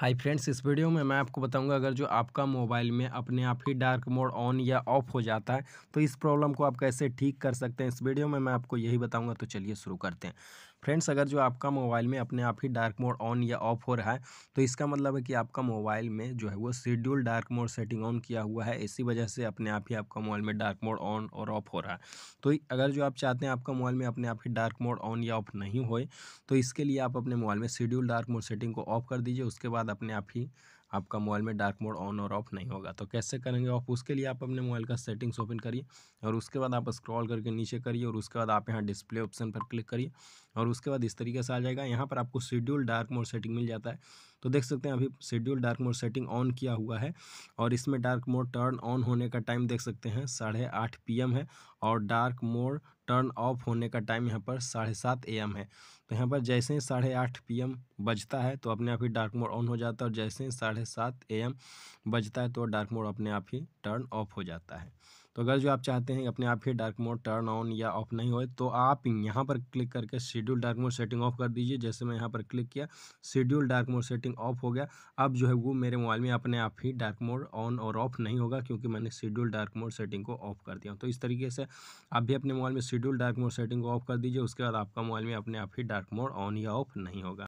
hi friends इस video में मैं आपको बताऊंगा अगर जो आपका मोबाइल में अपने आप ही डार्क मोड ऑन या ऑफ हो जाता है तो इस प्रॉब्लम को आप कैसे ठीक कर सकते हैं इस वीडियो में मैं आपको यही बताऊंगा तो चलिए शुरू करते हैं फ्रेंड्स अगर जो आपका मोबाइल में अपने आप ही डार्क मोड ऑन या ऑफ हो रहा है तो इसका मतलब है कि आपका मोबाइल में जो है वो schedule dark mode setting on किया हुआ है इसी वजह से अपने आप ही आपका मोबाइल में डार्क मोड ऑन और ऑफ हो रहा है तो अगर जो आप चाहते हैं आपका मोबाइल में अपने आप ही डार्क मोड ऑन या ऑफ नहीं होए तो इसके लिए आप अपने मोबाइल में शेड्यूल डार्क मोड सेटिंग को ऑफ कर दीजिए उसके बाद अपने आप ही आपका मोबाइल में डार्क मोड ऑन और ऑफ नहीं होगा तो कैसे करेंगे ऑफ उसके लिए आप अपने मोबाइल का सेटिंग्स ओपन करिए और उसके बाद आप स्क्रॉल करके नीचे करिए और उसके बाद आप यहाँ डिस्प्ले ऑप्शन पर क्लिक करिए और उसके बाद इस तरीके से आ जाएगा यहाँ पर आपको शेड्यूल डार्क मोड सेटिंग मिल जाता है तो देख सकते हैं अभी schedule dark mode setting on किया हुआ है और इसमें डार्क मोड टर्न ऑन होने का टाइम देख सकते हैं साढ़े आठ पी है और डार्क मोड टर्न ऑफ होने का टाइम यहाँ पर साढ़े सात ए एम है तो यहाँ पर जैसे ही साढ़े आठ पी एम बजता है तो अपने आप ही डार्क मोड ऑन हो जाता है और जैसे ही साढ़े साढ़े सात ए एम बजता है तो डार्क मोड अपने आप ही टर्न ऑफ हो जाता है तो अगर जो आप चाहते हैं अपने आप ही डार्क मोड टर्न ऑन या ऑफ नहीं हो तो आप यहाँ पर क्लिक करके schedule dark mode setting off कर दीजिए जैसे मैं यहाँ पर क्लिक किया schedule dark mode setting off हो गया अब जो है वो मेरे मोबाइल में अपने आप ही डार्क मोड ऑन और ऑफ नहीं होगा क्योंकि मैंने शेड्यूल डार्क मोड सेटिंग को ऑफ कर दिया तो इस तरीके से आप भी अपने मोबाइल में शेड्यूल डार्क मोड सेटिंग को ऑफ कर दीजिए उसके बाद आपका मोबाइल में अपने आप ही डार्क मोड ऑन या ऑफ नहीं होगा